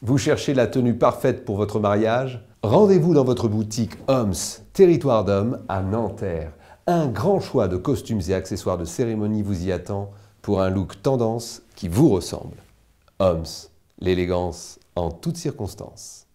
Vous cherchez la tenue parfaite pour votre mariage Rendez-vous dans votre boutique Homs, Territoire d'Hommes, à Nanterre. Un grand choix de costumes et accessoires de cérémonie vous y attend pour un look tendance qui vous ressemble. Homs, l'élégance en toutes circonstances.